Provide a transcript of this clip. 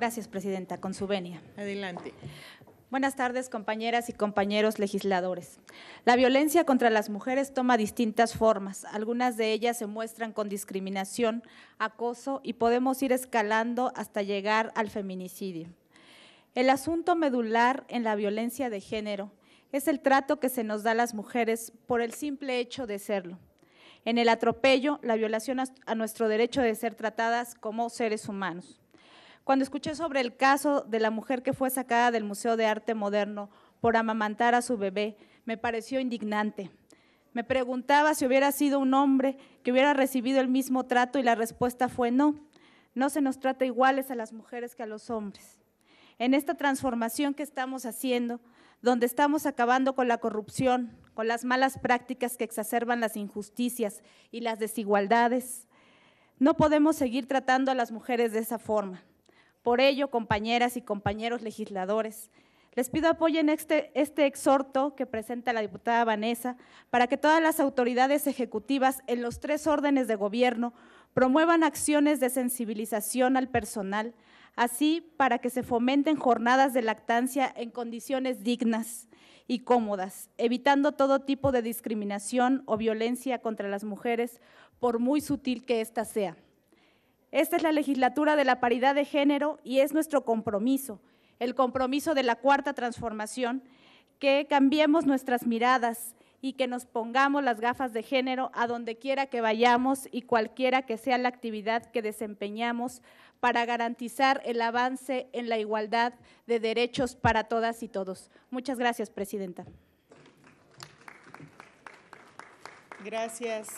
Gracias, presidenta. Con su venia. Adelante. Buenas tardes, compañeras y compañeros legisladores. La violencia contra las mujeres toma distintas formas. Algunas de ellas se muestran con discriminación, acoso y podemos ir escalando hasta llegar al feminicidio. El asunto medular en la violencia de género es el trato que se nos da a las mujeres por el simple hecho de serlo. En el atropello, la violación a nuestro derecho de ser tratadas como seres humanos. Cuando escuché sobre el caso de la mujer que fue sacada del Museo de Arte Moderno por amamantar a su bebé, me pareció indignante. Me preguntaba si hubiera sido un hombre que hubiera recibido el mismo trato y la respuesta fue no. No se nos trata iguales a las mujeres que a los hombres. En esta transformación que estamos haciendo, donde estamos acabando con la corrupción, con las malas prácticas que exacerban las injusticias y las desigualdades, no podemos seguir tratando a las mujeres de esa forma. Por ello, compañeras y compañeros legisladores, les pido apoyen este, este exhorto que presenta la diputada Vanessa para que todas las autoridades ejecutivas en los tres órdenes de gobierno promuevan acciones de sensibilización al personal, así para que se fomenten jornadas de lactancia en condiciones dignas y cómodas, evitando todo tipo de discriminación o violencia contra las mujeres, por muy sutil que ésta sea. Esta es la legislatura de la paridad de género y es nuestro compromiso, el compromiso de la cuarta transformación, que cambiemos nuestras miradas y que nos pongamos las gafas de género a donde quiera que vayamos y cualquiera que sea la actividad que desempeñamos para garantizar el avance en la igualdad de derechos para todas y todos. Muchas gracias, Presidenta. Gracias,